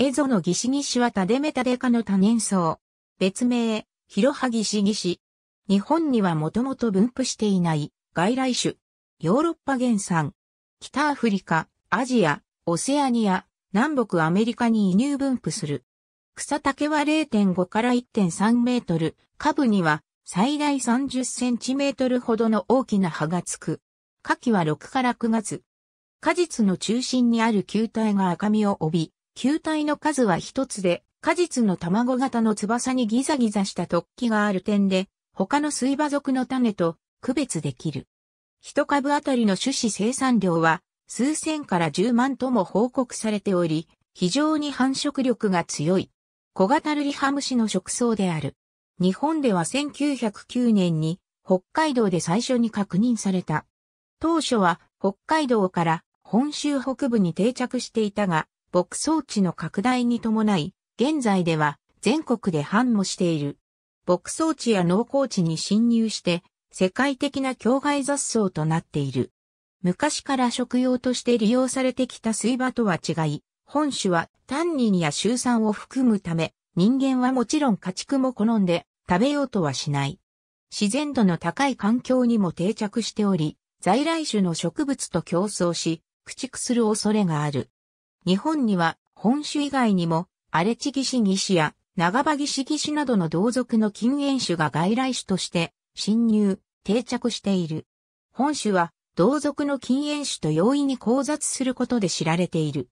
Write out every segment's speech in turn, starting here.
エゾのギシギシはタデメタデ科の多年草。別名、ヒロハギシギシ。日本にはもともと分布していない外来種。ヨーロッパ原産。北アフリカ、アジア、オセアニア、南北アメリカに移入分布する。草丈は0.5から1.3メートル。下部には最大30センチメートルほどの大きな葉がつく。夏季は6から9月。果実の中心にある球体が赤みを帯び、球体の数は一つで、果実の卵型の翼にギザギザした突起がある点で、他の水馬族の種と区別できる。一株あたりの種子生産量は数千から十万とも報告されており、非常に繁殖力が強い。小型ルリハムシの食草である。日本では1909年に北海道で最初に確認された。当初は北海道から本州北部に定着していたが、牧草地の拡大に伴い、現在では全国で繁茂している。牧草地や農耕地に侵入して、世界的な境外雑草となっている。昔から食用として利用されてきた水場とは違い、本種はタンニンやシ産酸を含むため、人間はもちろん家畜も好んで食べようとはしない。自然度の高い環境にも定着しており、在来種の植物と競争し、駆逐する恐れがある。日本には本種以外にも、荒地義士義士や長場義士義士などの同族の禁煙種が外来種として侵入、定着している。本種は同族の禁煙種と容易に交雑することで知られている。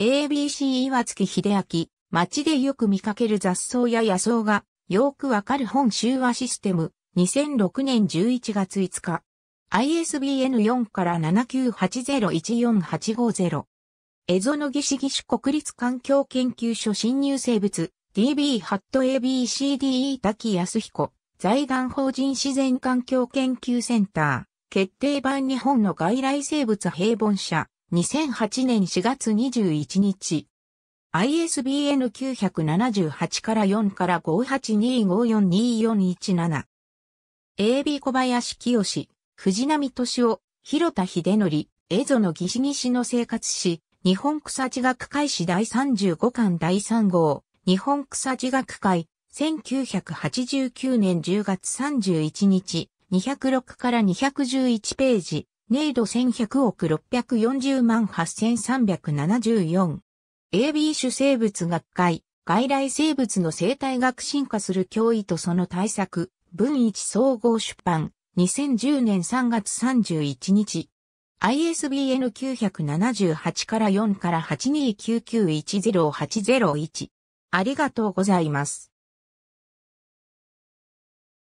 ABC 岩月秀明、街でよく見かける雑草や野草がよくわかる本州話システム、2006年11月5日。ISBN4 から7 9 8 0 1 4 8 5 0エゾノギシギシ国立環境研究所侵入生物 DB ハット ABCDE 滝康彦財団法人自然環境研究センター決定版日本の外来生物平凡社2008年4月21日 ISBN 978から4から5825424417 AB 小林清志藤波敏夫広田秀則エゾのギシギシの生活史日本草地学会史第35巻第3号、日本草地学会、1989年10月31日、206から211ページ、ネイド1100億640万8374。AB 種生物学会、外来生物の生態学進化する脅威とその対策、文一総合出版、2010年3月31日。ISBN 978から4から829910801。ありがとうございます。